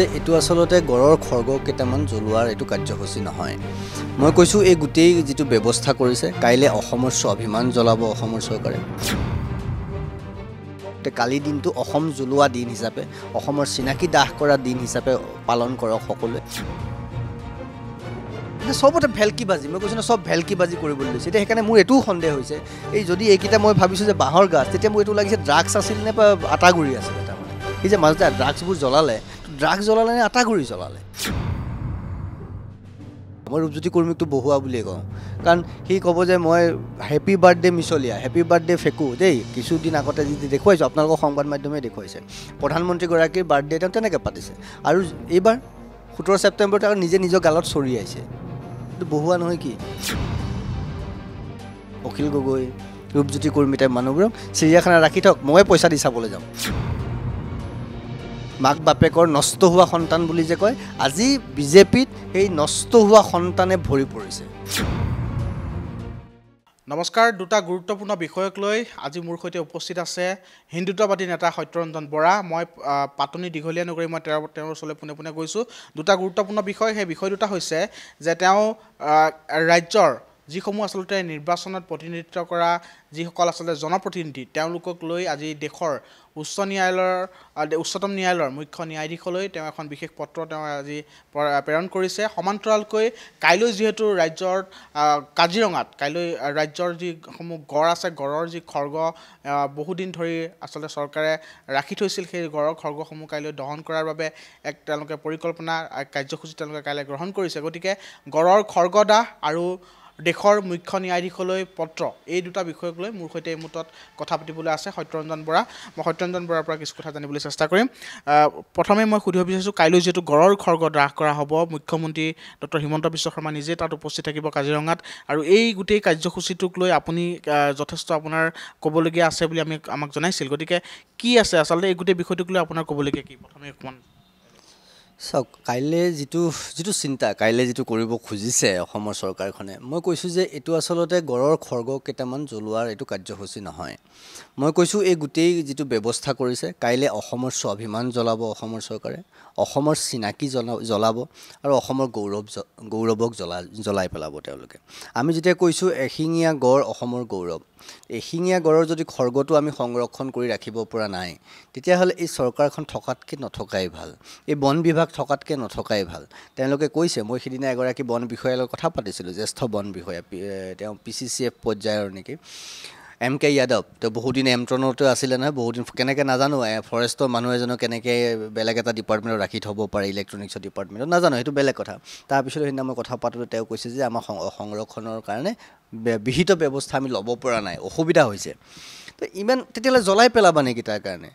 যে এইটো আচলতে গড়ৰ খৰ্গ কেইটামান জ্বলোৱাৰ এইটো কাৰ্যসূচী নহয় মই কৈছোঁ এই গোটেই যিটো ব্যৱস্থা কৰিছে কাইলৈ অসমৰ স্বাভিমান জ্বলাব অসমৰ চৰকাৰে কালি দিনটো অসম জ্বলোৱা দিন হিচাপে অসমৰ চিনাকি দাহ কৰা দিন হিচাপে পালন কৰক সকলোৱে চবতে ভেলকি বাজি মই কৈছোঁ ন চব বাজি কৰিবলৈ লৈছে এতিয়া সেইকাৰণে মোৰ এইটোও সন্দেহ হৈছে এই যদি এইকেইটা মই ভাবিছোঁ যে বাঁহৰ গাছ তেতিয়া মোৰ এইটো লাগিছে ড্ৰাগছ আছিল নে বা আটা গুৰি আছিলে তাৰমানে সেই যে মাজতে ড্ৰাগছবোৰ জ্বলালে ড্ৰাগছ জ্বলালে নে আটা গুড়ি জ্বলালে মই ৰূপজ্যোতি কৰ্মীকটো বহুৱা বুলিয়ে কওঁ কাৰণ সি ক'ব যে মই হেপী বাৰ্থডে মিছলীয়া হেপী বাৰ্থডে ফেকু দেই কিছুদিন আগতে যি দেখুৱাইছোঁ আপোনালোকৰ সংবাদ মাধ্যমে দেখুৱাইছে প্ৰধানমন্ত্ৰীগৰাকীৰ বাৰ্থডে তেওঁ তেনেকৈ পাতিছে আৰু এইবাৰ সোতৰ ছেপ্টেম্বৰত আৰু নিজে নিজৰ গালত চৰি আহিছে কিন্তু বহুৱা নহয় কি অখিল গগৈ ৰূপজ্যোতি কৰ্মী তাই মানুহবোৰক চিৰিয়াখানা ৰাখি থওক ময়ে পইচা দি চাবলৈ যাওঁ মাক বাপেকৰ নষ্ট হোৱা সন্তান বুলি যে কয় আজি বিজেপিত সেই নষ্ট হোৱা সন্তানে ভৰি পৰিছে নমস্কাৰ দুটা গুৰুত্বপূৰ্ণ বিষয়ক লৈ আজি মোৰ সৈতে উপস্থিত আছে হিন্দুত্ববাদী নেতা সত্যৰঞ্জন বৰা মই পাতনি দীঘলীয়া নগৰী মই তেওঁৰ তেওঁৰ ওচৰলৈ পোনে পোনে গৈছোঁ দুটা গুৰুত্বপূৰ্ণ বিষয় সেই বিষয় দুটা হৈছে যে তেওঁ ৰাজ্যৰ যিসমূহ আচলতে নিৰ্বাচনত প্ৰতিনিধিত্ব কৰা যিসকল আচলতে জনপ্ৰতিনিধি তেওঁলোকক লৈ আজি দেশৰ উচ্চ ন্যায়ালয়ৰ উচ্চতম ন্যায়ালয়ৰ মুখ্য ন্যায়াধীশলৈ তেওঁ এখন বিশেষ পত্ৰ তেওঁ আজি প্ৰেৰণ কৰিছে সমান্তৰালকৈ কাইলৈ যিহেতু ৰাজ্যৰ কাজিৰঙাত কাইলৈ ৰাজ্যৰ যিসমূহ গড় আছে গড়ৰ যি খৰ্গ বহুদিন ধৰি আচলতে চৰকাৰে ৰাখি থৈছিল সেই গড়ৰ খৰ্গসমূহ কাইলৈ দহন কৰাৰ বাবে এক তেওঁলোকে পৰিকল্পনা কাৰ্যসূচী তেওঁলোকে কাইলৈ গ্ৰহণ কৰিছে গতিকে গড়ৰ খৰ্গদাহ আৰু দেশৰ মুখ্য ন্যায়াধীশলৈ পত্ৰ এই দুটা বিষয়ক লৈ মোৰ সৈতে এই মুহূৰ্তত কথা পাতিবলৈ আছে সত্যৰঞ্জন বৰা মই সত্যৰঞ্জন বৰাৰ পৰা কিছু কথা জানিবলৈ চেষ্টা কৰিম প্ৰথমে মই সুধিব বিচাৰিছোঁ কাইলৈ যিহেতু গড়ৰ খৰ্গ দ্ৰাস কৰা হ'ব মুখ্যমন্ত্ৰী ডক্টৰ হিমন্ত বিশ্ব শৰ্মা নিজে তাত উপস্থিত থাকিব কাজিৰঙাত আৰু এই গোটেই কাৰ্যসূচীটোক লৈ আপুনি যথেষ্ট আপোনাৰ ক'বলগীয়া আছে বুলি আমি আমাক জনাইছিল গতিকে কি আছে আচলতে এই গোটেই বিষয়টোক লৈ আপোনাৰ ক'বলগীয়া কি প্ৰথমে অকণমান চাওক কাইলৈ যিটো যিটো চিন্তা কাইলৈ যিটো কৰিব খুজিছে অসমৰ চৰকাৰখনে মই কৈছোঁ যে এইটো আচলতে গড়ৰ খৰ্গ কেইটামান জ্বলোৱাৰ এইটো কাৰ্যসূচী নহয় মই কৈছোঁ এই গোটেই যিটো ব্যৱস্থা কৰিছে কাইলৈ অসমৰ স্বাভিমান জ্বলাব অসমৰ চৰকাৰে অসমৰ চিনাকি জ্বলা জ্বলাব আৰু অসমৰ গৌৰৱ গৌৰৱক জ্বলা জ্বলাই পেলাব তেওঁলোকে আমি যেতিয়া কৈছোঁ এশিঙীয়া গড় অসমৰ গৌৰৱ এশিঙীয়া গড়ৰ যদি খৰ্গটো আমি সংৰক্ষণ কৰি ৰাখিব পৰা নাই তেতিয়াহ'লে এই চৰকাৰখন থকাতকৈ নথকাই ভাল এই বন বিভাগ থকাতকৈ নথকাই ভাল তেওঁলোকে কৈছে মই সেইদিনা এগৰাকী বন বিষয়াৰ লগত কথা পাতিছিলোঁ জ্যেষ্ঠ বন বিষয়া তেওঁ পি চি চি এফ পৰ্যায়ৰ নেকি এম কে যাদৱ তেওঁ বহুদিন এমট্ৰনতো আছিলে নহয় বহুদিন কেনেকৈ নাজানো ফৰেষ্টৰ মানুহ এজনক কেনেকৈ বেলেগ এটা ডিপাৰ্টমেণ্টত ৰাখি থ'ব পাৰে ইলেক্ট্ৰনিকছৰ ডিপাৰ্টমেণ্টত নাজানো সেইটো বেলেগ কথা তাৰপিছত সেইদিনা মই কথা পাতোঁতে তেওঁ কৈছে যে আমাৰ সংৰক্ষণৰ কাৰণে বিহিত ব্যৱস্থা আমি ল'ব পৰা নাই অসুবিধা হৈছে তো ইমান তেতিয়াহ'লে জ্বলাই পেলাবা নেকি তাৰ কাৰণে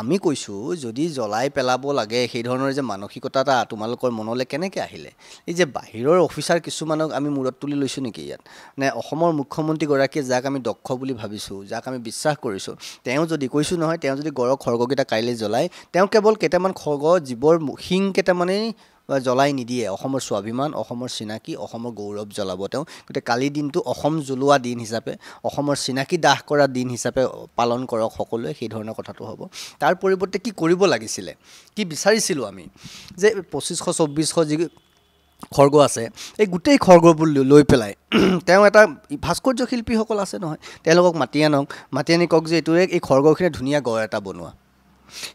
আমি কৈছোঁ যদি জ্বলাই পেলাব লাগে সেই ধৰণৰ যে মানসিকতা এটা তোমালোকৰ মনলৈ কেনেকৈ আহিলে এই যে বাহিৰৰ অফিচাৰ কিছুমানক আমি মূৰত তুলি লৈছোঁ নেকি ইয়াত নে অসমৰ মুখ্যমন্ত্ৰীগৰাকীয়ে যাক আমি দক্ষ বুলি ভাবিছোঁ যাক আমি বিশ্বাস কৰিছোঁ তেওঁ যদি কৈছোঁ নহয় তেওঁ যদি গড়ৰ খৰ্গকেইটা কাইলৈ জ্বলায় তেওঁ কেৱল কেইটামান খৰ্গ জীৱৰ শিং কেইটামানেই বা জ্বলাই নিদিয়ে অসমৰ স্বাভিমান অসমৰ চিনাকি অসমৰ গৌৰৱ জ্বলাব তেওঁ গতিকে কালি দিনটো অসম জ্বলোৱা দিন হিচাপে অসমৰ চিনাকি দাহ কৰা দিন হিচাপে পালন কৰক সকলোৱে সেই ধৰণৰ কথাটো হ'ব তাৰ পৰিৱৰ্তে কি কৰিব লাগিছিলে কি বিচাৰিছিলোঁ আমি যে পঁচিছশ চৌব্বিছশ যি খৰ্গ আছে এই গোটেই খৰ্গবোৰ লৈ পেলাই তেওঁ এটা ভাস্কৰ্য শিল্পীসকল আছে নহয় তেওঁলোকক মাতি আনক মাতি আনি কওক যে এইটোৱে এই খৰ্গখিনি ধুনীয়া গঁড় এটা বনোৱা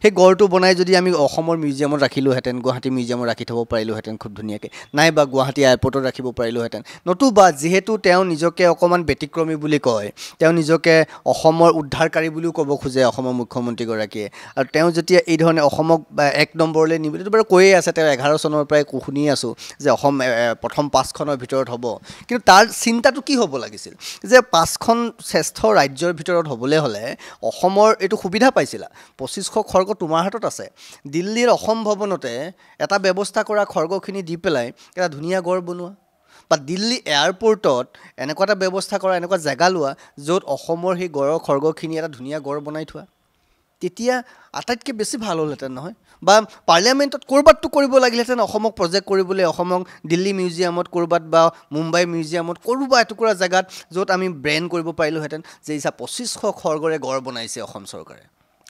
সেই গড়টো বনাই যদি আমি অসমৰ মিউজিয়ামত ৰাখিলোহেঁতেন গুৱাহাটী মিউজিয়ামত ৰাখি থ'ব পাৰিলোহেঁতেন খুব ধুনীয়াকৈ নাইবা গুৱাহাটী এয়াৰপৰ্টত ৰাখিব পাৰিলোহেঁতেন নতুবা যিহেতু তেওঁ নিজকে অকণমান ব্যতিক্ৰমী বুলি কয় তেওঁ নিজকে অসমৰ উদ্ধাৰকাৰী বুলিও ক'ব খোজে অসমৰ মুখ্যমন্ত্ৰীগৰাকীয়ে আৰু তেওঁ যেতিয়া এই ধৰণে অসমক এক নম্বৰলৈ নিব এইটো বাৰু কৈয়ে আছে তেওঁ এঘাৰ চনৰ পৰাই শুনি আছোঁ যে অসম প্ৰথম পাঁচখনৰ ভিতৰত হ'ব কিন্তু তাৰ চিন্তাটো কি হ'ব লাগিছিল যে পাঁচখন শ্ৰেষ্ঠ ৰাজ্যৰ ভিতৰত হ'বলৈ হ'লে অসমৰ এইটো সুবিধা পাইছিলা পঁচিছশ খৰ্গ তোমাৰ হাতত আছে দিল্লীৰ অসম ভৱনতে এটা ব্যৱস্থা কৰা খৰ্গখিনি দি পেলাই এটা ধুনীয়া গড় বনোৱা বা দিল্লী এয়াৰপৰ্টত এনেকুৱা এটা ব্যৱস্থা কৰা এনেকুৱা জেগা লোৱা য'ত অসমৰ সেই গড়ৰ খৰ্গখিনি এটা ধুনীয়া গড় বনাই থোৱা তেতিয়া আটাইতকৈ বেছি ভাল হ'লহেঁতেন নহয় বা পাৰ্লিয়ামেণ্টত ক'ৰবাততো কৰিব লাগিলহেঁতেন অসমক প্ৰজেক্ট কৰিবলৈ অসমক দিল্লী মিউজিয়ামত ক'ৰবাত বা মুম্বাই মিউজিয়ামত ক'ৰবাত এটুকুৰা জেগাত য'ত আমি ব্ৰেণ্ড কৰিব পাৰিলোঁহেঁতেন যে ইচ্ছা পঁচিছশ খৰ্গৰে গড় বনাইছে অসম চৰকাৰে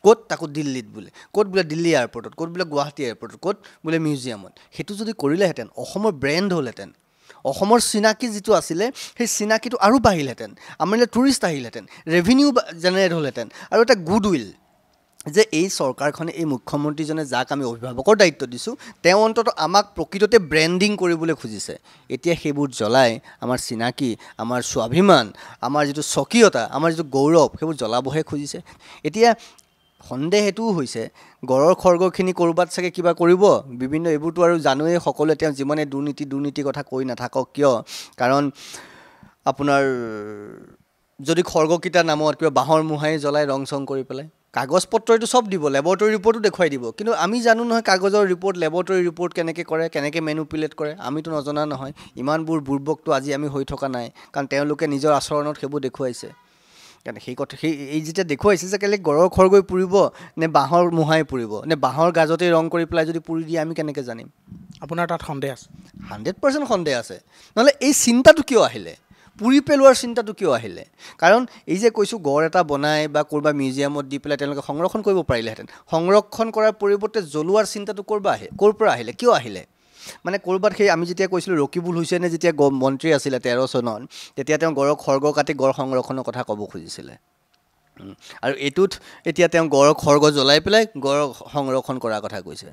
ক'ত তাকো দিল্লীত বোলে ক'ত বোলে দিল্লী এয়াৰপৰ্টত ক'ত বোলে গুৱাহাটী এয়াৰপৰ্টত ক'ত বোলে মিউজিয়ামত সেইটো যদি কৰিলেহেঁতেন অসমৰ ব্ৰেণ্ড হ'লহেঁতেন অসমৰ চিনাকি যিটো আছিলে সেই চিনাকিটো আৰু বাঢ়িলহেঁতেন আমাৰ টুৰিষ্ট আহিলহেঁতেন ৰেভিনিউ জেনেৰেট হ'লহেঁতেন আৰু এটা গুড উইল যে এই চৰকাৰখনে এই মুখ্যমন্ত্ৰীজনে যাক আমি অভিভাৱকৰ দায়িত্ব দিছোঁ তেওঁ অন্ততঃ আমাক প্ৰকৃততে ব্ৰেণ্ডিং কৰিবলৈ খুজিছে এতিয়া সেইবোৰ জ্বলাই আমাৰ চিনাকি আমাৰ স্বাভিমান আমাৰ যিটো স্বকীয়তা আমাৰ যিটো গৌৰৱ সেইবোৰ জ্বলাবহে খুজিছে এতিয়া সন্দেহ এইটোও হৈছে গড়ৰ খৰ্গখিনি ক'ৰবাত চাগে কিবা কৰিব বিভিন্ন এইবোৰতো আৰু জানোৱেই সকলোৱে তেওঁ যিমানে দুৰ্নীতি দুৰ্নীতিৰ কথা কৈ নাথাকক কিয় কাৰণ আপোনাৰ যদি খৰ্গকেইটাৰ নামত কিবা বাঁহৰ মোহাৰি জ্বলাই ৰং চং কৰি পেলাই কাগজ পত্ৰইটো চব দিব লেবৰেটৰী ৰিপৰ্টো দেখুৱাই দিব কিন্তু আমি জানো নহয় কাগজৰ ৰিপৰ্ট লেবৰেটৰী ৰিপৰ্ট কেনেকৈ কৰে কেনেকৈ মেনুপুলেট কৰে আমিতো নজনা নহয় ইমানবোৰ বুৰ্বকটো আজি আমি হৈ থকা নাই কাৰণ তেওঁলোকে নিজৰ আচৰণত সেইবোৰ দেখুৱাইছে সেই কথা সেই এই যেতিয়া দেখুৱাইছে যে কেলে গঁড়ৰ খৰ গৈ পুৰিব নে বাঁহৰ মোহাই পুৰিব নে বাঁহৰ গাজতে ৰং কৰি পেলাই যদি পুৰি দিয়ে আমি কেনেকৈ জানিম আপোনাৰ তাত সন্দেহ আছে হাণ্ড্ৰেড পাৰ্চেণ্ট সন্দেহ আছে নহ'লে এই চিন্তাটো কিয় আহিলে পুৰি পেলোৱাৰ চিন্তাটো কিয় আহিলে কাৰণ এই যে কৈছোঁ গড় এটা বনাই বা ক'ৰবাত মিউজিয়ামত দি পেলাই তেওঁলোকে সংৰক্ষণ কৰিব পাৰিলেহেঁতেন সংৰক্ষণ কৰাৰ পৰিৱৰ্তে জ্বলোৱাৰ চিন্তাটো ক'ৰপৰা আহে ক'ৰ পৰা আহিলে কিয় আহিলে মানে ক'ৰবাত সেই আমি যেতিয়া কৈছিলোঁ ৰকিবুল হুছেইনে যেতিয়া গ মন্ত্ৰী আছিলে তেৰ চনত তেতিয়া তেওঁ গড়ক খৰ্গ কাটি গড় সংৰক্ষণৰ কথা ক'ব খুজিছিলে আৰু এইটোত এতিয়া তেওঁ গড়ক খৰ্গ জ্বলাই পেলাই গড় সংৰক্ষণ কৰাৰ কথা কৈছে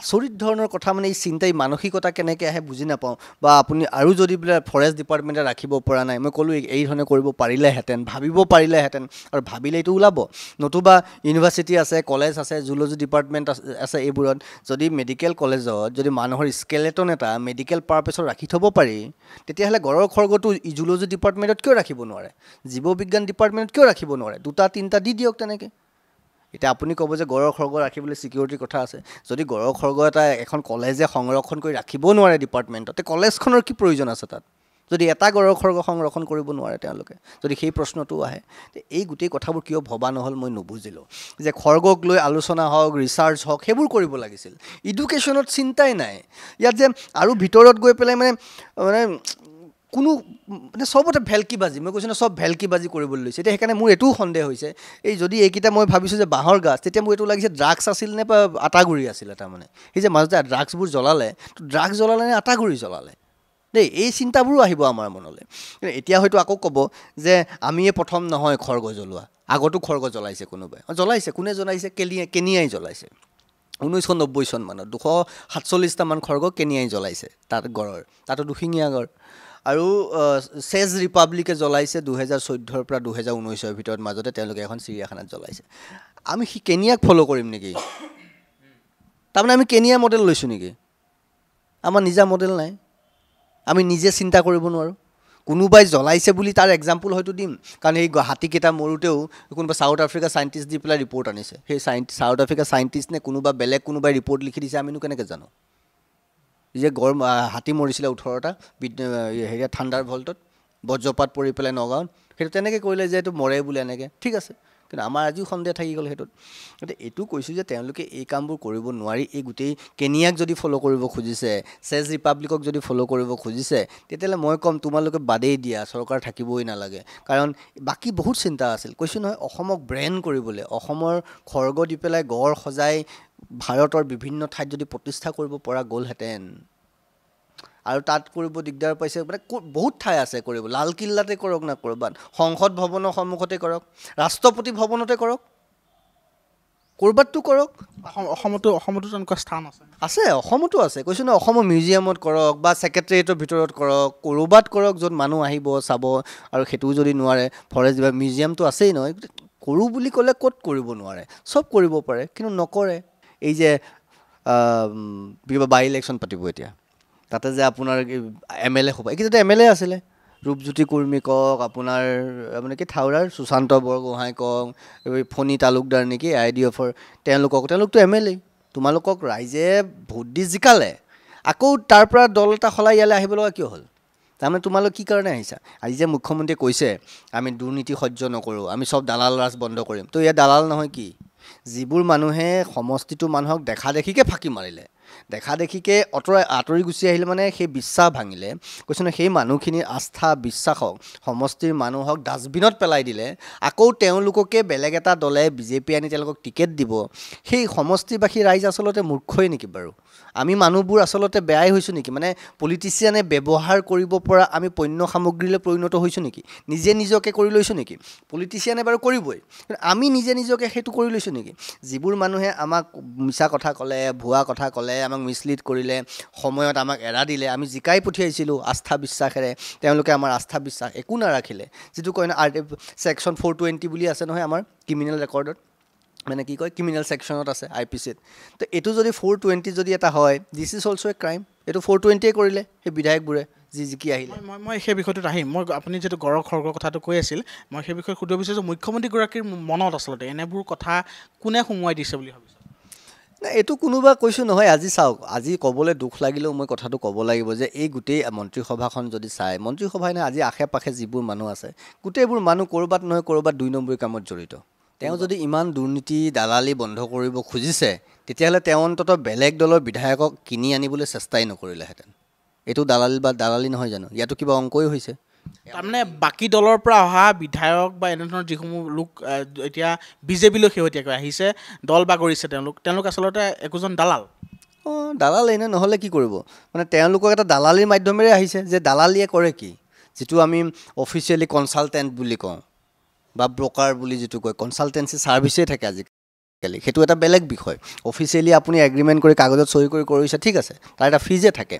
আচৰিত ধৰণৰ কথা মানে এই চিন্তা এই মানসিকতা কেনেকৈ আহে বুজি নাপাওঁ বা আপুনি আৰু যদি বোলে ফৰেষ্ট ডিপাৰ্টমেণ্টে ৰাখিব পৰা নাই মই ক'লোঁ এইধৰণে কৰিব পাৰিলেহেঁতেন ভাবিব পাৰিলেহেঁতেন আৰু ভাবিলে এইটো ওলাব নতুবা ইউনিভাৰ্চিটি আছে কলেজ আছে জুলজি ডিপাৰ্টমেণ্ট আছে এইবোৰত যদি মেডিকেল কলেজত যদি মানুহৰ স্কেলেটন এটা মেডিকেল পাৰ্পেছত ৰাখি থ'ব পাৰি তেতিয়াহ'লে গড়ৰ খৰ্গটো জুলজি ডিপাৰ্টমেণ্টত কিয় ৰাখিব নোৱাৰে জীৱবিজ্ঞান ডিপাৰ্টমেণ্টত কিয় ৰাখিব নোৱাৰে দুটা তিনিটা দি দিয়ক তেনেকৈ এতিয়া আপুনি ক'ব যে গঁড়ৰ খৰ্গ ৰাখিবলৈ ছিকিউৰিটিৰ কথা আছে যদি গঁড়ৰ খৰ্গ এটা এখন কলেজে সংৰক্ষণ কৰি ৰাখিব নোৱাৰে ডিপাৰ্টমেণ্টত তে কলেজখনৰ কি প্ৰয়োজন আছে তাত যদি এটা গড়ৰ খৰ্গ সংৰক্ষণ কৰিব নোৱাৰে তেওঁলোকে যদি সেই প্ৰশ্নটো আহে তে এই গোটেই কথাবোৰ কিয় ভবা নহ'ল মই নুবুজিলোঁ যে খৰ্গক লৈ আলোচনা হওক ৰিচাৰ্চ হওক সেইবোৰ কৰিব লাগিছিল ইডুকেশ্যনত চিন্তাই নাই ইয়াত যে আৰু ভিতৰত গৈ পেলাই মানে মানে কোনো মানে চবতে ভেলকি বাজি মই কৈছোঁ ন চব ভেলকি বাজি কৰিবলৈ লৈছে এতিয়া সেইকাৰণে মোৰ এইটোও সন্দেহ হৈছে এই যদি এইকেইটা মই ভাবিছোঁ যে বাঁহৰ গাছ তেতিয়া মোৰ এইটো লাগিছে ড্ৰাগছ আছিল নে বা আটাগুৰি আছিলে তাৰমানে সেই যে মাজতে ড্ৰাগছবোৰ জ্বলালে তো ড্ৰাগছ জ্বলালে নে আটাগুৰি জ্বলালে দেই এই চিন্তাবোৰো আহিব আমাৰ মনলৈ কিন্তু এতিয়া হয়তো আকৌ ক'ব যে আমিয়ে প্ৰথম নহয় খৰ্গ জ্বলোৱা আগতো খৰ্গ জ্বলাইছে কোনোবাই অঁ জ্বলাইছে কোনে জ্বলাইছে কেনিয়াই কেনিয়াই জ্বলাইছে ঊনৈছশ নব্বৈ চন মানত দুশ সাতচল্লিছটামান খৰ্গ কেনিয়াই জ্বলাইছে তাত গড়ৰ তাতো দুশিঙীয়া গড় আৰু চেজ ৰিপাব্লিকে জ্বলাইছে দুহেজাৰ চৈধ্যৰ পৰা দুহেজাৰ ঊনৈছৰ ভিতৰত মাজতে তেওঁলোকে এখন চিৰিয়াখানাত জ্বলাইছে আমি সি কেনিয়াক ফ'ল' কৰিম নেকি তাৰমানে আমি কেনিয়া মডেল লৈছোঁ নেকি আমাৰ নিজা মডেল নাই আমি নিজে চিন্তা কৰিব নোৱাৰোঁ কোনোবাই জ্বলাইছে বুলি তাৰ এক্সাম্পল হয়তো দিম কাৰণ সেই হাতীকেইটা মৰোতেও কোনোবা ছাউথ আফ্ৰিকা চাইণ্টিষ্ট দি পেলাই ৰিপৰ্ট আনিছে সেই চাইণ্টি ছাউথ আফ্ৰিকা চাইণ্টিষ্ট নে কোনোবা বেলেগ কোনোবাই ৰিপৰ্ট লিখি দিছে আমিনো কেনেকৈ জানো যে গৰম হাতী মৰিছিলে ওঠৰটা হেৰিয়া ঠাণ্ডাৰ ভল্টত বজ্ৰপাত পৰি পেলাই নগাঁৱত সেইটো তেনেকৈ কৰিলে যে এইটো মৰে বোলে এনেকৈ ঠিক আছে কিন্তু আমাৰ আজিও সন্দেহ থাকি গ'ল সেইটোত গতিকে এইটো কৈছোঁ যে তেওঁলোকে এই কামবোৰ কৰিব নোৱাৰি এই গোটেই কেনিয়াক যদি ফ'ল' কৰিব খুজিছে চেজ ৰিপাব্লিকক যদি ফ'ল' কৰিব খুজিছে তেতিয়াহ'লে মই ক'ম তোমালোকে বাদেই দিয়া চৰকাৰ থাকিবই নালাগে কাৰণ বাকী বহুত চিন্তা আছিল কৈছোঁ নহয় অসমক ব্ৰেণ্ড কৰিবলৈ অসমৰ খৰ্গ দি পেলাই গড় সজাই ভাৰতৰ বিভিন্ন ঠাইত যদি প্ৰতিষ্ঠা কৰিব পৰা গ'লহেঁতেন আৰু তাত কৰিব দিগদাৰ পাইছে মানে বহুত ঠাই আছে কৰিব লালকিল্লাতে কৰক না ক'ৰবাত সংসদ ভৱনৰ সন্মুখতে কৰক ৰাষ্ট্ৰপতি ভৱনতে কৰক ক'ৰবাততো কৰক অসমতো অসমতো তেনেকুৱা স্থান আছে আছে অসমতো আছে কৈছোঁ ন অসমৰ মিউজিয়ামত কৰক বা ছেক্ৰেটেৰিয়েটৰ ভিতৰত কৰক ক'ৰবাত কৰক য'ত মানুহ আহিব চাব আৰু সেইটোও যদি নোৱাৰে ফৰেষ্ট মিউজিয়ামটো আছেই নহয় কৰোঁ বুলি ক'লে ক'ত কৰিব নোৱাৰে চব কৰিব পাৰে কিন্তু নকৰে এই যে বাই ইলেকশ্যন পাতিব এতিয়া তাতে যে আপোনাৰ এম এল এ হ'ব এইকেইটাতে এম এল এ আছিলে ৰূপজ্যোতি কুৰ্মী কওক আপোনাৰ মানে কি থাউৰাৰ সুশান্ত বৰগোহাঁই কওক ফণী তালুকদাৰ নেকি আই ডি এফৰ তেওঁলোকক তেওঁলোকতো এম এল এ তোমালোকক ৰাইজে ভোট দি জিকালে আকৌ তাৰ পৰা দল এটা সলাই ইয়ালৈ আহিব লগা কিয় হ'ল তাৰমানে তোমালোক কি কাৰণে আহিছা আজি যে মুখ্যমন্ত্ৰীয়ে কৈছে আমি দুৰ্নীতি সহ্য নকৰোঁ আমি চব দালাল ৰাজ বন্ধ কৰিম তো ইয়াত দালাল নহয় কি যিবোৰ মানুহে সমষ্টিটোৰ মানুহক দেখা দেখিকে ফাঁকি মাৰিলে দেখা দেখিকে আঁতৰাই আঁতৰি গুচি আহিলে মানে সেই বিশ্বাস ভাঙিলে কৈছে নহয় সেই মানুহখিনিৰ আস্থা বিশ্বাসক সমষ্টিৰ মানুহক ডাষ্টবিনত পেলাই দিলে আকৌ তেওঁলোককে বেলেগ এটা দলে বিজেপি আনি তেওঁলোকক টিকেট দিব সেই সমষ্টিবাসী ৰাইজ আচলতে মূৰ্খই নেকি বাৰু আমি মানুহবোৰ আচলতে বেয়াই হৈছোঁ নেকি মানে পলিটিচিয়ানে ব্যৱহাৰ কৰিব পৰা আমি পণ্য সামগ্ৰীলৈ পৰিণত হৈছোঁ নেকি নিজে নিজকে কৰি লৈছোঁ নেকি পলিটিচিয়ানে বাৰু কৰিবই আমি নিজে নিজকে সেইটো কৰি লৈছোঁ নেকি যিবোৰ মানুহে আমাক মিছা কথা ক'লে ভুৱা কথা ক'লে আমাক মিছলিড কৰিলে সময়ত আমাক এৰা দিলে আমি জিকাই পঠিয়াইছিলোঁ আস্থা বিশ্বাসেৰে তেওঁলোকে আমাৰ আস্থা বিশ্বাস একো নাৰাখিলে যিটো কয় ন আৰ্টি ছেকশ্যন ফ'ৰ টুৱেণ্টি বুলি আছে নহয় আমাৰ ক্ৰিমিনেল ৰেকৰ্ডত মানে কি কয় ক্ৰিমিনেল ছেকশ্যনত আছে আই পি চিত তো এইটো যদি ফ'ৰ টুৱেণ্টি যদি এটা হয় this is also' a crime এইটো ফ'ৰ টুৱেণ্টিয়ে কৰিলে সেই বিধায়কবোৰে যি জিকি আহিলে মই মই সেই বিষয়টোত আহিম মই আপুনি যিটো গৌৰৱ খৰ্গৰ কথাটো কৈ আছিল মই সেই বিষয়ে সুধিব বিচাৰিছোঁ মুখ্যমন্ত্ৰীগৰাকীৰ মনত আচলতে এনেবোৰ কথা কোনে সোমোৱাই দিছে বুলি ভাবিছোঁ নাই এইটো কোনোবা কৈছোঁ নহয় আজি চাওক আজি ক'বলৈ দুখ লাগিলেও মই কথাটো ক'ব লাগিব যে এই গোটেই মন্ত্ৰীসভাখন যদি চাই মন্ত্ৰীসভাই নাই আজি আশে পাশে যিবোৰ মানুহ আছে গোটেইবোৰ মানুহ ক'ৰবাত নহয় ক'ৰবাত দুই নম্বৰী কামত জড়িত তেওঁ যদি ইমান দুৰ্নীতি দালালি বন্ধ কৰিব খুজিছে তেতিয়াহ'লে তেওঁ অন্ততঃ বেলেগ দলৰ বিধায়কক কিনি আনিবলৈ চেষ্টাই নকৰিলেহেঁতেন এইটো দালালি বা দালালি নহয় জানো ইয়াতো কিবা অংকই হৈছে তাৰমানে বাকী দলৰ পৰা অহা বিধায়ক বা এনেধৰণৰ যিসমূহ লোক এতিয়া বিজেপিলৈ শেহতীয়াকৈ আহিছে দল বাগৰিছে তেওঁলোক তেওঁলোক আচলতে একোজন দালাল অঁ দালাল এনে নহ'লে কি কৰিব মানে তেওঁলোকক এটা দালালিৰ মাধ্যমেৰে আহিছে যে দালালিয়ে কৰে কি যিটো আমি অফিচিয়েলি কনচালটেণ্ট বুলি কওঁ বা ব্ৰকাৰ বুলি যিটো কয় কনচালটেঞ্চি ছাৰ্ভিচেই থাকে আজিকালি সেইটো এটা বেলেগ বিষয় অফিচিয়েলি আপুনি এগ্ৰিমেণ্ট কৰি কাগজত চহী কৰি কৰিছে ঠিক আছে তাৰ এটা ফিজে থাকে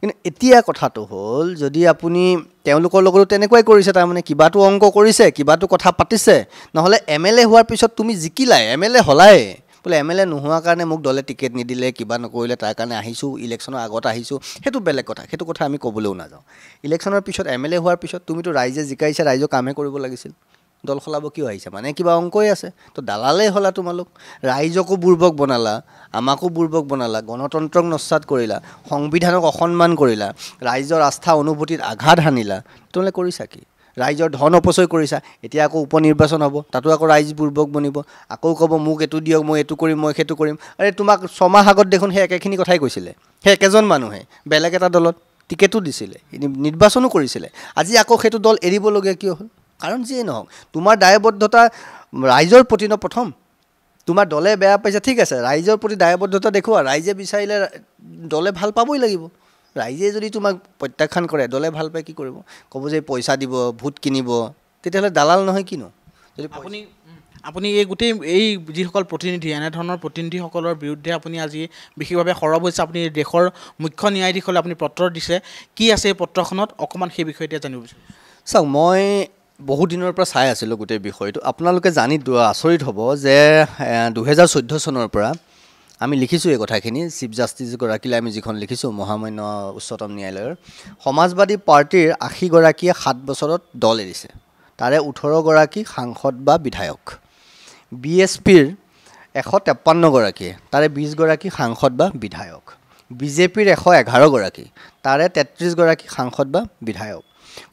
কিন্তু এতিয়া কথাটো হ'ল যদি আপুনি তেওঁলোকৰ লগতো তেনেকুৱাই কৰিছে তাৰমানে কিবাটো অংক কৰিছে কিবাটো কথা পাতিছে নহ'লে এম এল এ হোৱাৰ পিছত তুমি জিকিলাই এম এল এ হ'লাই বোলে এম এল এ নোহোৱাৰ কাৰণে মোক দলে টিকেট নিদিলে কিবা নকৰিলে তাৰ কাৰণে আহিছোঁ ইলেকশ্যনৰ আগত আহিছোঁ সেইটো বেলেগ কথা সেইটো কথা আমি ক'বলৈও নাযাওঁ ইলেকশ্যনৰ পিছত এম এল এ হোৱাৰ পিছত তুমিতো ৰাইজে জিকাইছে ৰাইজক কামহে কৰিব লাগিছিল দল সলাব কিয় আহিছে মানে কিবা অংকই আছে তো দালালেই হ'লা তোমালোক ৰাইজকো বুৰ্বক বনালা আমাকো বুৰ্বক বনালা গণতন্ত্ৰক নস্বাদ কৰিলা সংবিধানক অসন্মান কৰিলা ৰাইজৰ আস্থা অনুভূতিত আঘাত হানিলা তোমালোকে কৰিছা কি ৰাইজৰ ধন অপচয় কৰিছা এতিয়া আকৌ উপ নিৰ্বাচন হ'ব তাতো আকৌ ৰাইজ বুৰ্বক বনিব আকৌ ক'ব মোক এইটো দিয়ক মই এইটো কৰিম মই সেইটো কৰিম আৰে তোমাক ছমাহ আগত দেখোন সেই একেখিনি কথাই কৈছিলে সেই একেজন মানুহে বেলেগ এটা দলত টিকেটো দিছিলে নিৰ্বাচনো কৰিছিলে আজি আকৌ সেইটো দল এৰিবলগীয়া কিয় হ'ল কাৰণ যিয়ে নহওক তোমাৰ দায়বদ্ধতা ৰাইজৰ প্ৰতি ন প্ৰথম তোমাৰ দলে বেয়া পাইছে ঠিক আছে ৰাইজৰ প্ৰতি দায়বদ্ধতা দেখুওৱা ৰাইজে বিচাৰিলে দলে ভাল পাবই লাগিব ৰাইজে যদি তোমাক প্ৰত্যাখ্যান কৰে দলে ভাল পায় কি কৰিব ক'ব যে পইচা দিব ভোট কিনিব তেতিয়াহ'লে দালাল নহয় কিনো যদি আপুনি আপুনি এই গোটেই এই যিসকল প্ৰতিনিধি এনেধৰণৰ প্ৰতিনিধিসকলৰ বিৰুদ্ধে আপুনি আজি বিশেষভাৱে সৰব হৈছে আপুনি দেশৰ মুখ্য ন্যায়াধীশলৈ আপুনি পত্ৰ দিছে কি আছে এই পত্ৰখনত অকণমান সেই বিষয়ে এতিয়া জানিব বিচাৰিছোঁ চাওক মই বহুত দিনৰ পৰা চাই আছিলোঁ গোটেই বিষয়টো আপোনালোকে জানি আচৰিত হ'ব যে দুহেজাৰ চৈধ্য চনৰ পৰা আমি লিখিছোঁ এই কথাখিনি চিফ জাষ্টিছগৰাকীলৈ আমি যিখন লিখিছোঁ মহামান্য উচ্চতম ন্যায়ালয়ৰ সমাজবাদী পাৰ্টীৰ আশীগৰাকীয়ে সাত বছৰত দল এৰিছে তাৰে ওঠৰগৰাকী সাংসদ বা বিধায়ক বি এছ পিৰ এশ তেপ্পন্নগৰাকীয়ে তাৰে বিছগৰাকী সাংসদ বা বিধায়ক বিজেপিৰ এশ এঘাৰগৰাকী তাৰে তেত্ৰিছগৰাকী সাংসদ বা বিধায়ক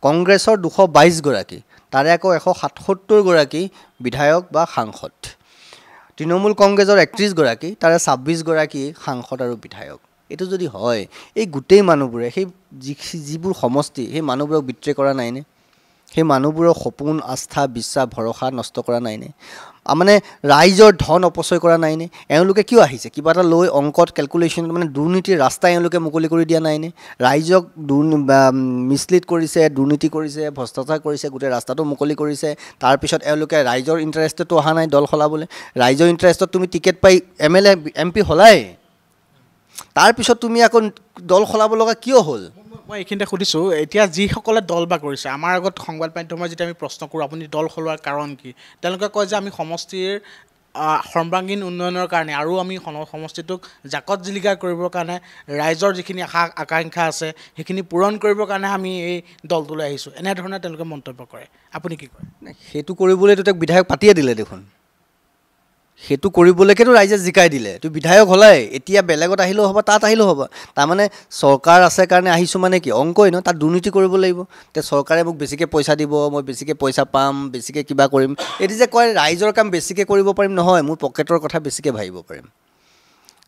কংগ্ৰেছৰ দুশ বাইছগৰাকী তাৰে আকৌ এশ সাতসত্তৰগৰাকী বিধায়ক বা সাংসদ তৃণমূল কংগ্ৰেছৰ একত্ৰিছগৰাকী তাৰে ছাব্বিছগৰাকী সাংসদ আৰু বিধায়ক এইটো যদি হয় এই গোটেই মানুহবোৰে সেই যি যিবোৰ সমষ্টি সেই মানুহবোৰক বিত্ৰে কৰা নাইনে সেই মানুহবোৰৰ সপোন আস্থা বিশ্বাস ভৰসা নষ্ট কৰা নাইনে মানে ৰাইজৰ ধন অপচয় কৰা নাইনে এওঁলোকে কিয় আহিছে কিবা এটা লৈ অংকত কেলকুলেশ্যন মানে দুৰ্নীতিৰ ৰাস্তা এওঁলোকে মুকলি কৰি দিয়া নাইনে ৰাইজক দুৰ্নী মিছলিড কৰিছে দুৰ্নীতি কৰিছে ভ্ৰষ্টাচাৰ কৰিছে গোটেই ৰাস্তাটো মুকলি কৰিছে তাৰপিছত এওঁলোকে ৰাইজৰ ইণ্টাৰেষ্টতো অহা নাই দল সলাবলৈ ৰাইজৰ ইণ্টাৰেষ্টত তুমি টিকেট পাই M L A M P সলায়েই তাৰপিছত তুমি আকৌ দল সলাব লগা কিয় হ'ল মই এইখিনিতে সুধিছোঁ এতিয়া যিসকলে দল বা কৰিছে আমাৰ আগত সংবাদ মাধ্যমৰ যেতিয়া আমি প্ৰশ্ন কৰোঁ আপুনি দল সলোৱাৰ কাৰণ কি তেওঁলোকে কয় যে আমি সমষ্টিৰ সৰ্বাংগীন উন্নয়নৰ কাৰণে আৰু আমি সমষ্টিটোক জাকত জিলিকা কৰিবৰ কাৰণে ৰাইজৰ যিখিনি আশা আকাংক্ষা আছে সেইখিনি পূৰণ কৰিবৰ কাৰণে আমি এই দলটোলৈ আহিছোঁ এনেধৰণে তেওঁলোকে মন্তব্য কৰে আপুনি কি কয় সেইটো কৰিবলৈতো তেওঁক বিধায়ক পাতিয়ে দিলে দেখোন সেইটো কৰিবলৈকেতো ৰাইজে জিকাই দিলে তো বিধায়ক হ'লাই এতিয়া বেলেগত আহিলেও হ'ব তাত আহিলেও হ'ব তাৰমানে চৰকাৰ আছে কাৰণে আহিছোঁ মানে কি অংকই ন তাত দুৰ্নীতি কৰিব লাগিব তে চৰকাৰে মোক বেছিকৈ পইচা দিব মই বেছিকৈ পইচা পাম বেছিকৈ কিবা কৰিম এইটো যে কয় ৰাইজৰ কাম বেছিকৈ কৰিব পাৰিম নহয় মোৰ পকেটৰ কথা বেছিকৈ ভাবিব পাৰিম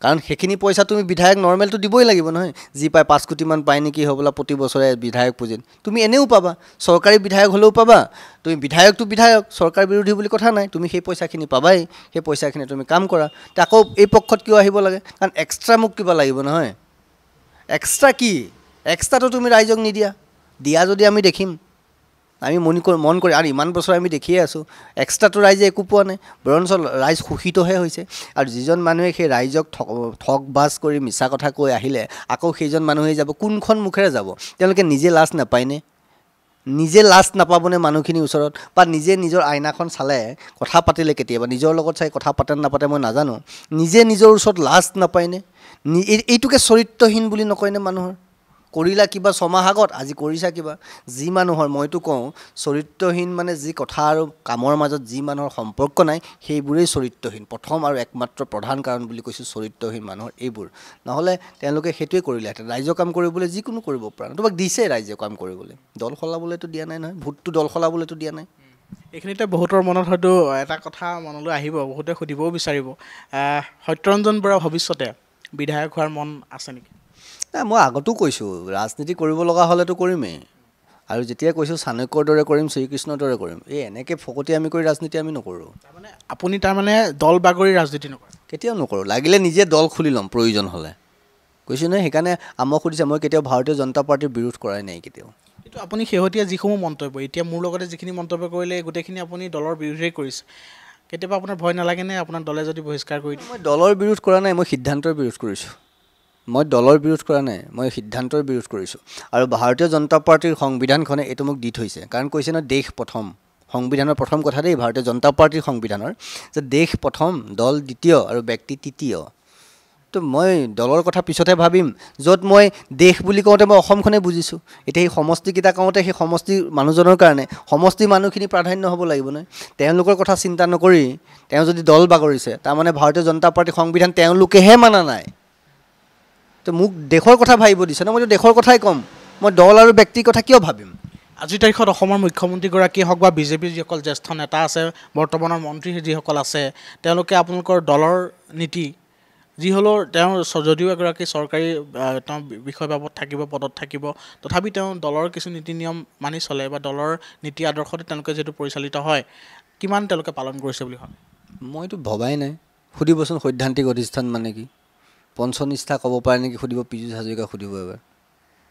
কাৰণ সেইখিনি পইচা তুমি বিধায়ক নৰ্মেলটো দিবই লাগিব নহয় যি পায় পাঁচ কোটিমান পায় নেকি হ'ব প্ৰতি বছৰে বিধায়ক পুঁজি তুমি এনেও পাবা চৰকাৰী বিধায়ক হ'লেও পাবা তুমি বিধায়কটো বিধায়ক চৰকাৰ বিৰোধী বুলি কথা নাই তুমি সেই পইচাখিনি পাবাই সেই পইচাখিনি তুমি কাম কৰা আকৌ এই পক্ষত কিয় আহিব লাগে কাৰণ এক্সট্ৰা মোক কিবা লাগিব নহয় এক্সট্ৰা কি এক্সট্ৰাটো তুমি ৰাইজক নিদিয়া দিয়া যদি আমি দেখিম আমি মন কৰি মন কৰি আৰু ইমান বছৰ আমি দেখিয়ে আছোঁ এক্সট্ৰাটো ৰাইজে একো পোৱা নাই বৰঞ্চ ৰাইজ শোষিতহে হৈছে আৰু যিজন মানুহে সেই ৰাইজক ঠক ঠগ বাজ কৰি মিছা কথা কৈ আহিলে আকৌ সেইজন মানুহেই যাব কোনখন মুখেৰে যাব তেওঁলোকে নিজে লাজ নাপায়নে নিজে লাজ নাপাবনে মানুহখিনিৰ ওচৰত বা নিজে নিজৰ আইনাখন চালে কথা পাতিলে কেতিয়াবা নিজৰ লগত চাই কথা পাতে নাপাতে মই নাজানো নিজে নিজৰ ওচৰত লাজ নাপায়নে নি এইটোকে চৰিত্ৰহীন বুলি নকয়নে মানুহৰ কৰিলা কিবা ছমাহ আগত আজি কৰিছা কিবা যি মানুহৰ মইতো কওঁ চৰিত্ৰহীন মানে যি কথা আৰু কামৰ মাজত যি মানুহৰ সম্পৰ্ক নাই সেইবোৰেই চৰিত্ৰহীন প্ৰথম আৰু একমাত্ৰ প্ৰধান কাৰণ বুলি কৈছোঁ চৰিত্ৰহীন মানুহৰ এইবোৰ নহ'লে তেওঁলোকে সেইটোৱে কৰিলেহেঁতেন ৰাইজৰ কাম কৰিবলৈ যিকোনো কৰিব পৰা নাই তোমাক দিছে ৰাইজে কাম কৰিবলৈ দল সলাবলৈতো দিয়া নাই নহয় ভোটটো দল সলাবলৈতো দিয়া নাই এইখিনিতে বহুতৰ মনত হয়তো এটা কথা মনলৈ আহিব বহুতে সুধিবও বিচাৰিব সত্যৰঞ্জন বৰা ভৱিষ্যতে বিধায়ক হোৱাৰ মন আছে নেকি নাই মই আগতো কৈছোঁ ৰাজনীতি কৰিব লগা হ'লেতো কৰিমেই আৰু যেতিয়া কৈছোঁ চাণক্যৰ দৰে কৰিম শ্ৰীকৃষ্ণৰ দৰে কৰিম এই এনেকৈ ফকতি আমি কৰি ৰাজনীতি আমি নকৰোঁ তাৰমানে আপুনি তাৰমানে দল বাগৰি ৰাজনীতি নকৰোঁ কেতিয়াও নকৰোঁ লাগিলে নিজে দল খুলি ল'ম প্ৰয়োজন হ'লে কৈছোঁ নহয় সেইকাৰণে আমাক সুধিছে মই কেতিয়াও ভাৰতীয় জনতা পাৰ্টীৰ বিৰোধ কৰাই নাই কেতিয়াও কিন্তু আপুনি শেহতীয়া যিসমূহ মন্তব্য এতিয়া মোৰ লগতে যিখিনি মন্তব্য কৰিলে গোটেইখিনি আপুনি দলৰ বিৰোধেই কৰিছে কেতিয়াবা আপোনাৰ ভয় নালাগেনে আপোনাৰ দলে যদি বহিষ্কাৰ কৰি দিয়ে মই দলৰ বিৰোধ কৰা নাই মই সিদ্ধান্তৰ বিৰোধ কৰিছোঁ মই দলৰ বিৰোধ কৰা নাই মই সিদ্ধান্তৰ বিৰোধ কৰিছোঁ আৰু ভাৰতীয় জনতা পাৰ্টীৰ সংবিধানখনে এইটো মোক দি থৈছে কাৰণ কৈছে নহয় দেশ প্ৰথম সংবিধানৰ প্ৰথম কথা দেই ভাৰতীয় জনতা পাৰ্টীৰ সংবিধানৰ যে দেশ প্ৰথম দল দ্বিতীয় আৰু ব্যক্তি তৃতীয় তো মই দলৰ কথা পিছতহে ভাবিম য'ত মই দেশ বুলি কওঁতে মই অসমখনেই বুজিছোঁ এতিয়া সেই সমষ্টিকেইটা কওঁতে সেই সমষ্টিৰ মানুহজনৰ কাৰণে সমষ্টিৰ মানুহখিনি প্ৰাধান্য হ'ব লাগিব নহয় তেওঁলোকৰ কথা চিন্তা নকৰি তেওঁ যদি দল বাগৰিছে তাৰমানে ভাৰতীয় জনতা পাৰ্টীৰ সংবিধান তেওঁলোকেহে মানা নাই তো মোক দেশৰ কথা ভাবিব দিছে ন মই দেশৰ কথাই ক'ম মই দল আৰু ব্যক্তিৰ কথা কিয় ভাবিম আজিৰ তাৰিখত অসমৰ মুখ্যমন্ত্ৰীগৰাকীয়ে হওক বা বিজেপিৰ যিসকল জ্যেষ্ঠ নেতা আছে বৰ্তমানৰ মন্ত্ৰী যিসকল আছে তেওঁলোকে আপোনালোকৰ দলৰ নীতি যি হ'লেও তেওঁ যদিও এগৰাকী চৰকাৰী তেওঁ বিষয়বাবত থাকিব পদত থাকিব তথাপি তেওঁ দলৰ কিছু নীতি নিয়ম মানি চলে বা দলৰ নীতি আদৰ্শতে তেওঁলোকে যিহেতু পৰিচালিত হয় কিমান তেওঁলোকে পালন কৰিছে বুলি ভাবে মইতো ভবাই নাই সুধিবচোন সৈদ্ধান্তিক অধিষ্ঠান মানে কি নিষ্ঠা ক'ব পাৰে নেকি সুধিব পীয়ুষ হাজৰিকাই সুধিব এবাৰ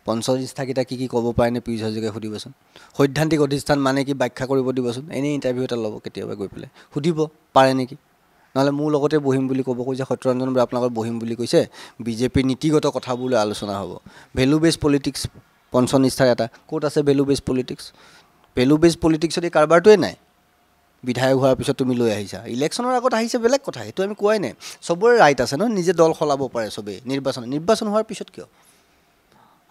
পঞ্চন পঞ্চনিষ্ঠাকেইটা কি কি ক'ব পাৰে নে পীয়ুষ হাজৰিকাই সুধিবচোন সৈদ্ধান্তিক অধিষ্ঠান মানে কি ব্যাখ্যা কৰিব দিবচোন এনেই ইণ্টাৰভিউ এটা ল'ব কেতিয়াবা গৈ পেলাই সুধিব পাৰে নেকি নহ'লে মোৰ লগতে বহিম বুলি ক'ব কৈছে সত্যৰঞ্জন বৰা আপোনালোকৰ বহিম বুলি কৈছে বিজেপিৰ নীতিগত কথাবোৰলৈ আলোচনা হ'ব ভেলু বেছ পলিটিক্স পঞ্চন নিষ্ঠাৰ এটা ক'ত আছে ভেলু বেছ পলিটিক্স ভেলু বেছ পলিটিক্সত এই কাৰবাৰটোৱে নাই বিধায়ক হোৱাৰ পিছত তুমি লৈ আহিছা ইলেকশ্যনৰ আগত আহিছে বেলেগ কথা সেইটো আমি কোৱাই নাই চবৰে ৰাইট আছে ন নিজে দল সলাব পাৰে চবেই নিৰ্বাচন নিৰ্বাচন হোৱাৰ পিছত কিয়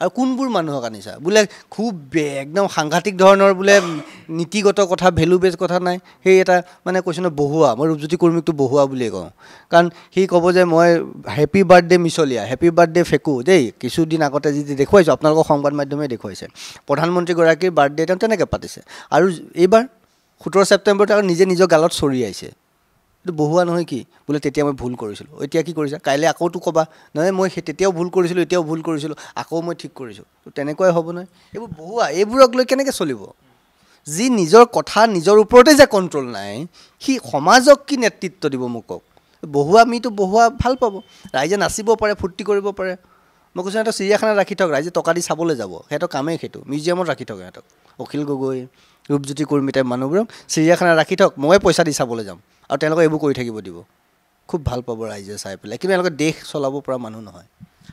আৰু কোনবোৰ মানুহক আনিছা বোলে খুব একদম সাংঘাতিক ধৰণৰ বোলে নীতিগত কথা ভেলু বেজ কথা নাই সেই এটা মানে কৈছোঁ বহুৱা মই ৰূপজ্যোতি কৰ্মীকটো বহুৱা বুলিয়েই কওঁ কাৰণ সি ক'ব যে মই হেপী বাৰ্থডে মিছলীয়া হেপী বাৰ্থডে ফেকু দেই কিছুদিন আগতে যি দেখুৱাইছোঁ আপোনালোকৰ সংবাদ মাধ্যমে দেখুৱাইছে প্ৰধানমন্ত্ৰীগৰাকীৰ বাৰ্থডে তেওঁ তেনেকৈ পাতিছে আৰু এইবাৰ সোতৰ ছেপ্টেম্বৰত আৰু নিজে নিজৰ গালত চৰি আহিছে এইটো বহুৱা নহয় কি বোলে তেতিয়া মই ভুল কৰিছিলোঁ এতিয়া কি কৰিছা কাইলৈ আকৌতো ক'বা নহয় মই সেই তেতিয়াও ভুল কৰিছিলোঁ এতিয়াও ভুল কৰিছিলোঁ আকৌ মই ঠিক কৰিছোঁ তো তেনেকুৱাই হ'ব নহয় এইবোৰ বহুৱা এইবোৰক লৈ কেনেকৈ চলিব যি নিজৰ কথা নিজৰ ওপৰতে যে কণ্ট্ৰল নাই সি সমাজক কি নেতৃত্ব দিব মোক কওক বহুৱা মিটো বহুৱা ভাল পাব ৰাইজে নাচিব পাৰে ফূৰ্তি কৰিব পাৰে মই কৈছোঁ সিহঁতক চিৰিয়াখানাত ৰাখি থওক ৰাইজে টকা দি চাবলৈ যাব সিহঁতৰ কামেই সেইটো মিউজিয়ামত ৰাখি থওক সিহঁতক অখিল গগৈ ৰূপজ্যোতি কুৰ্মিতাই মানুহবোৰক চিৰিয়াখানা ৰাখি থওক মই পইচা দি চাবলৈ যাম আৰু তেওঁলোকে এইবোৰ কৰি থাকিব দিব খুব ভাল পাব ৰাইজে চাই পেলাই কিন্তু তেওঁলোকে দেশ চলাব পৰা মানুহ নহয়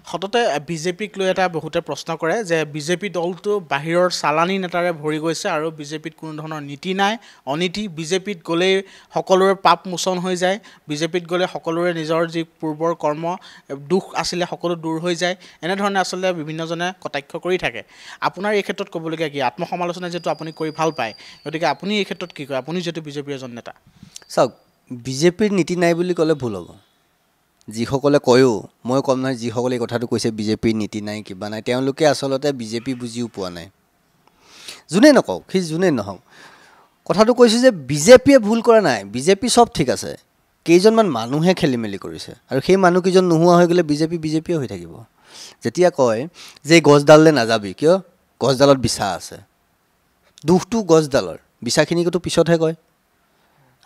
সততে বিজেপিক লৈ এটা বহুতে প্ৰশ্ন কৰে যে বিজেপি দলটো বাহিৰৰ চালানী নেতাৰে ভৰি গৈছে আৰু বিজেপিত কোনো ধৰণৰ নীতি নাই অনীতি বিজেপিত গ'লেই সকলোৰে পাপ মোচন হৈ যায় বিজেপিত গ'লে সকলোৰে নিজৰ যি পূৰ্বৰ কৰ্ম দুখ আছিলে সকলো দূৰ হৈ যায় এনেধৰণে আচলতে বিভিন্নজনে কটাক্ষ কৰি থাকে আপোনাৰ এই ক্ষেত্ৰত ক'বলগীয়া কি আত্মসমালোচনা যিহেতু আপুনি কৰি ভাল পায় গতিকে আপুনি এই ক্ষেত্ৰত কি কয় আপুনি যিহেতু বিজেপিৰ এজন নেতা চাওক বিজেপিৰ নীতি নাই বুলি ক'লে ভুল হ'ব যিসকলে কয়ো মই ক'ম নহয় যিসকলে এই কথাটো কৈছে বিজেপিৰ নীতি নাই কিবা নাই তেওঁলোকে আচলতে বিজেপি বুজিও পোৱা নাই যোনেই নকওক সি যোনেই নহওক কথাটো কৈছোঁ যে বিজেপিয়ে ভুল কৰা নাই বিজেপি চব ঠিক আছে কেইজনমান মানুহে খেলি মেলি কৰিছে আৰু সেই মানুহকেইজন নোহোৱা হৈ গ'লে বিজেপি বিজেপিয়ে হৈ থাকিব যেতিয়া কয় যে গছডাললৈ নাযাবি কিয় গছডালত বিচা আছে দুখটো গছডালৰ বিচাখিনিকতো পিছতহে কয়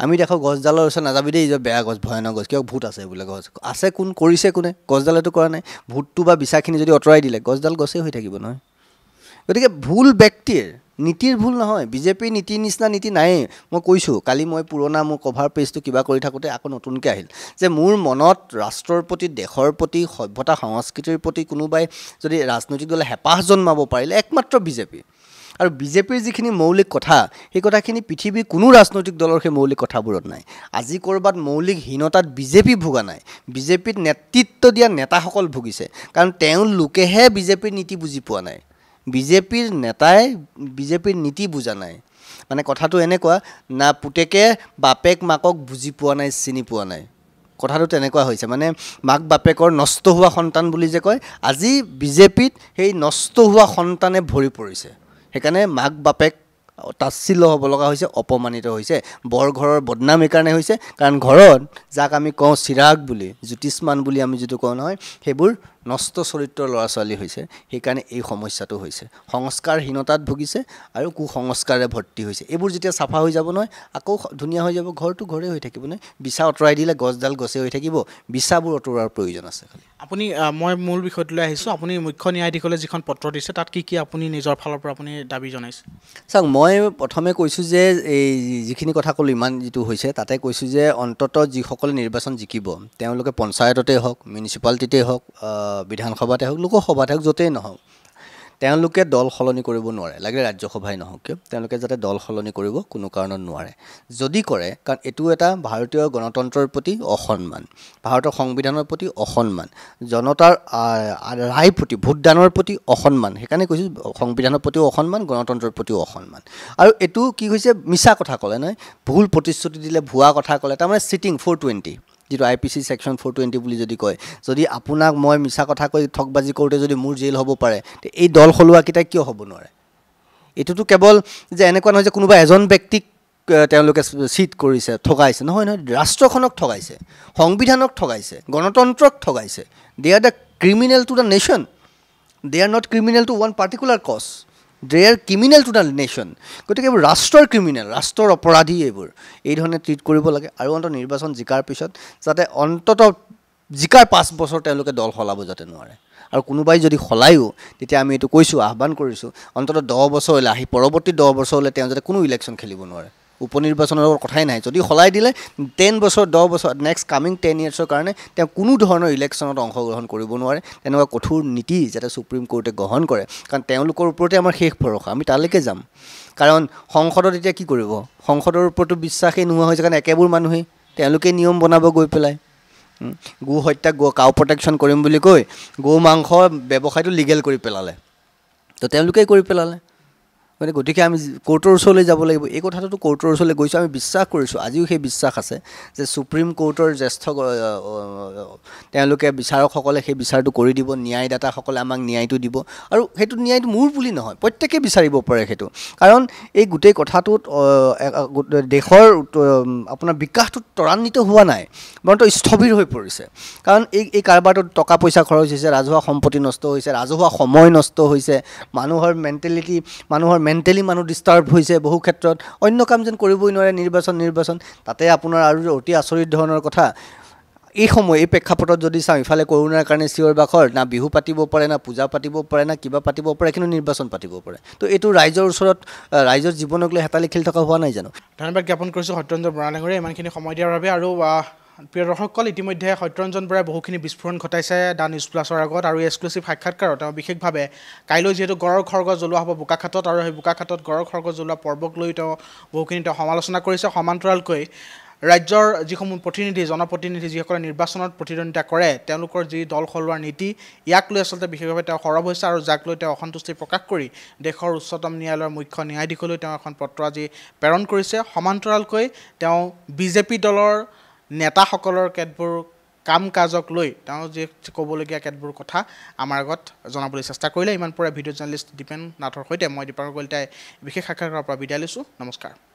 আমি দেখো গছডালৰ ওচৰত নাযাবি দেই যে বেয়া গছ ভয়ানক গছ কিয় ভূত আছে বোলে গছ আছে কোন কৰিছে কোনে গছডালেতো কৰা নাই ভূতটো বা বিচাৰখিনি যদি আঁতৰাই দিলে গছডাল গছেই হৈ থাকিব নহয় গতিকে ভুল ব্যক্তিৰ নীতিৰ ভুল নহয় বিজেপিৰ নীতিৰ নিচিনা নীতি নায়েই মই কৈছোঁ কালি মই পুৰণা মোৰ কভাৰ পেজটো কিবা কৰি থাকোঁতে আকৌ নতুনকৈ আহিল যে মোৰ মনত ৰাষ্ট্ৰৰ প্ৰতি দেশৰ প্ৰতি সভ্যতা সংস্কৃতিৰ প্ৰতি কোনোবাই যদি ৰাজনৈতিক দলে হেঁপাহ জন্মাব পাৰিলে একমাত্ৰ বিজেপি আৰু বিজেপিৰ যিখিনি মৌলিক কথা সেই কথাখিনি পৃথিৱীৰ কোনো ৰাজনৈতিক দলৰ সেই মৌলিক কথাবোৰত নাই আজি ক'ৰবাত মৌলিকহীনতাত বিজেপি ভোগা নাই বিজেপিত নেতৃত্ব দিয়া নেতাসকল ভুগিছে কাৰণ তেওঁলোকেহে বিজেপিৰ নীতি বুজি পোৱা নাই বিজেপিৰ নেতাই বিজেপিৰ নীতি বুজা নাই মানে কথাটো এনেকুৱা না পুতেকে বাপেক মাকক বুজি পোৱা নাই চিনি পোৱা নাই কথাটো তেনেকুৱা হৈছে মানে মাক বাপেকৰ নষ্ট হোৱা সন্তান বুলি যে কয় আজি বিজেপিত সেই নষ্ট হোৱা সন্তানে ভৰি পৰিছে সেইকাৰণে মাক বাপেক তাচ্ছিল্য হ'ব লগা হৈছে অপমানিত হৈছে বৰঘৰৰ বদনাম এইকাৰণে হৈছে কাৰণ ঘৰত যাক আমি কওঁ চিৰাগ বুলি জ্যোতিষমান বুলি আমি যিটো কওঁ নহয় সেইবোৰ নষ্ট চৰিত্ৰৰ ল'ৰা ছোৱালী হৈছে সেইকাৰণে এই সমস্যাটো হৈছে সংস্কাৰহীনতাত ভুগিছে আৰু কু সংস্কাৰে ভৰ্তি হৈছে এইবোৰ যেতিয়া চাফা হৈ যাব নহয় আকৌ ধুনীয়া হৈ যাব ঘৰটো ঘৰে হৈ থাকিব নহয় বিচা আঁতৰাই দিলে গছডাল গছে হৈ থাকিব বিচাবোৰ আঁতৰোৱাৰ প্ৰয়োজন আছে খালি আপুনি মই মূল বিষয়টোলৈ আহিছোঁ আপুনি মুখ্য ন্যায়াধীশলৈ যিখন পত্ৰ দিছে তাত কি কি আপুনি নিজৰ ফালৰ পৰা আপুনি দাবী জনাইছে চাওক মই প্ৰথমে কৈছোঁ যে এই যিখিনি কথা ক'লোঁ ইমান যিটো হৈছে তাতে কৈছোঁ যে অন্ততঃ যিসকলে নিৰ্বাচন জিকিব তেওঁলোকে পঞ্চায়ততে হওক মিউনিচিপালিটিতেই হওক বিধানসভাতে হওক লোকসভাতে হওক য'তেই নহওক তেওঁলোকে দল সলনি কৰিব নোৱাৰে লাগে ৰাজ্যসভাই নহওক কিয় তেওঁলোকে যাতে দল সলনি কৰিব কোনো কাৰণত নোৱাৰে যদি কৰে কাৰণ এইটো এটা ভাৰতীয় গণতন্ত্ৰৰ প্ৰতি অসন্মান ভাৰতৰ সংবিধানৰ প্ৰতি অসন্মান জনতাৰ ৰায় প্ৰতি ভোটদানৰ প্ৰতি অসন্মান সেইকাৰণে কৈছোঁ সংবিধানৰ প্ৰতিও অসন্মান গণতন্ত্ৰৰ প্ৰতিও অসন্মান আৰু এইটো কি হৈছে মিছা কথা ক'লে নহয় ভুল প্ৰতিশ্ৰুতি দিলে ভুৱা কথা ক'লে তাৰমানে চিটিং ফ'ৰ টুৱেণ্টি যিটো I P C section four twenty বুলি যদি কয় যদি আপোনাক মই মিছা কথা কৈ ঠগবাজি কৰোঁতে যদি মোৰ জেইল হ'ব পাৰে তে এই দল সলোৱাকেইটাই কিয় হ'ব নোৱাৰে এইটোতো কেৱল যে এনেকুৱা নহয় যে কোনোবা এজন ব্যক্তিক তেওঁলোকে চিট কৰিছে ঠগাইছে নহয় নহয় ৰাষ্ট্ৰখনক ঠগাইছে সংবিধানক ঠগাইছে গণতন্ত্ৰক ঠগাইছে they are the criminal to the nation they are not criminal to one particular cause they are criminal to the nation গতিকে এইবোৰ ৰাষ্ট্ৰৰ ক্ৰিমিনেল ৰাষ্ট্ৰৰ অপৰাধী এইবোৰ এই ধৰণে ট্ৰিট কৰিব লাগে আৰু অন্তত নিৰ্বাচন জিকাৰ পিছত যাতে অন্তত জিকাৰ পাঁচ বছৰ তেওঁলোকে দল সলাব যাতে নোৱাৰে আৰু কোনোবাই যদি সলায়ো তেতিয়া আমি এইটো কৈছোঁ আহ্বান কৰিছোঁ অন্তত দহ বছৰলৈ আহি পৰৱৰ্তী দহ বছৰলৈ তেওঁ যাতে কোনো ইলেকশ্যন খেলিব নোৱাৰে উপ নিৰ্বাচনৰ কথাই নাই যদি সলাই দিলে টেন বছৰ দহ বছৰ নেক্সট কামিং টেন ইয়াৰ্ছৰ কাৰণে তেওঁ কোনো ধৰণৰ ইলেকশ্যনত অংশগ্ৰহণ কৰিব নোৱাৰে তেনেকুৱা কঠোৰ নীতি যাতে সুপ্ৰিম কোৰ্টে গ্ৰহণ কৰে কাৰণ তেওঁলোকৰ ওপৰতে আমাৰ শেষ ভৰসা আমি তালৈকে যাম কাৰণ সংসদত এতিয়া কি কৰিব সংসদৰ ওপৰতো বিশ্বাসেই নোহোৱা হৈছে কাৰণ একেবোৰ মানুহেই তেওঁলোকে নিয়ম বনাব গৈ পেলাই গো হত্যা গো কাউ প্ৰটেকশ্যন কৰিম বুলি কৈ গো মাংস ব্যৱসায়টো লিগেল কৰি পেলালে তো তেওঁলোকেই কৰি পেলালে মানে গতিকে আমি কোৰ্টৰ ওচৰলৈ যাব লাগিব এই কথাটোতো কোৰ্টৰ ওচৰলৈ গৈছোঁ আমি বিশ্বাস কৰিছোঁ আজিও সেই বিশ্বাস আছে যে চুপ্ৰিম কোৰ্টৰ জ্যেষ্ঠ তেওঁলোকে বিচাৰকসকলে সেই বিচাৰটো কৰি দিব ন্যায়দাতাসকলে আমাক ন্যায়টো দিব আৰু সেইটো ন্যায়টো মোৰ বুলি নহয় প্ৰত্যেকেই বিচাৰিব পাৰে সেইটো কাৰণ এই গোটেই কথাটোত দেশৰ আপোনাৰ বিকাশটো ত্বৰান্বিত হোৱা নাই বৰঞ্চ স্থবিৰ হৈ পৰিছে কাৰণ এই এই কাৰোবাৰটোত টকা পইচা খৰচ হৈছে ৰাজহুৱা সম্পত্তি নষ্ট হৈছে ৰাজহুৱা সময় নষ্ট হৈছে মানুহৰ মেণ্টেলিটি মানুহৰ মেণ্টেলি মানুহ ডিষ্টাৰ্ব হৈছে বহু ক্ষেত্ৰত অন্য কাম যেন কৰিবই নোৱাৰে নিৰ্বাচন নিৰ্বাচন তাতে আপোনাৰ আৰু অতি আচৰিত ধৰণৰ কথা এই সময় এই প্ৰেক্ষাপটত যদি চাওঁ ইফালে কৰোণাৰ কাৰণে চিঞৰ বাখৰ না বিহু পাতিব পাৰে না পূজা পাতিব পাৰে না কিবা পাতিব পাৰে কিন্তু নিৰ্বাচন পাতিব পাৰে তো এইটো ৰাইজৰ ওচৰত ৰাইজৰ জীৱনক লৈ হেতালি খেলি থকা হোৱা নাই জানো ধন্যবাদ জ্ঞাপন কৰিছোঁ সত্যেন্দ্ৰ বৰাণাঙৰে ইমানখিনি সময় দিয়াৰ বাবে আৰু প্ৰিয় দৰ্শকসকল ইতিমধ্যে সত্যৰঞ্জন বৰাই বহুখিনি বিস্ফোৰণ ঘটাইছে দা নিউজ প্লাছৰ আগত আৰু এক্সক্লুচিভ সাক্ষাৎকাৰত তেওঁ বিশেষভাৱে কাইলৈ যিহেতু গড়ৰ খৰ্গ জ্বলোৱা হ'ব বোকাখাতত আৰু সেই বোকাখাটত গড়ৰ খৰ্গ জ্বলোৱা পৰ্বক লৈ তেওঁ বহুখিনি তেওঁ সমালোচনা কৰিছে সমান্তৰালকৈ ৰাজ্যৰ যিসমূহ প্ৰতিনিধি জনপ্ৰতিনিধি যিসকলে নিৰ্বাচনত প্ৰতিদ্বন্দ্বিতা কৰে তেওঁলোকৰ যি দল সলোৱাৰ নীতি ইয়াক লৈ আচলতে বিশেষভাৱে তেওঁ সৰব হৈছে আৰু যাক লৈ তেওঁ অসন্তুষ্টি প্ৰকাশ কৰি দেশৰ উচ্চতম ন্যায়ালয়ৰ মুখ্য ন্যায়াধীশলৈ তেওঁ এখন পত্ৰ আজি প্ৰেৰণ কৰিছে সমান্তৰালকৈ তেওঁ বিজেপি দলৰ নেতাসকলৰ কেতবোৰ কাম কাজক লৈ তেওঁ যি ক'বলগীয়া কেতবোৰ কথা আমাৰ আগত জনাবলৈ চেষ্টা কৰিলে ইমান পৰে ভিডিঅ' জাৰ্ণেলিষ্ট দীপেন নাথৰ সৈতে মই দীপাৰ কলিতাই বিশেষ সাক্ষাৎকাৰৰ পৰা বিদায় লৈছোঁ নমস্কাৰ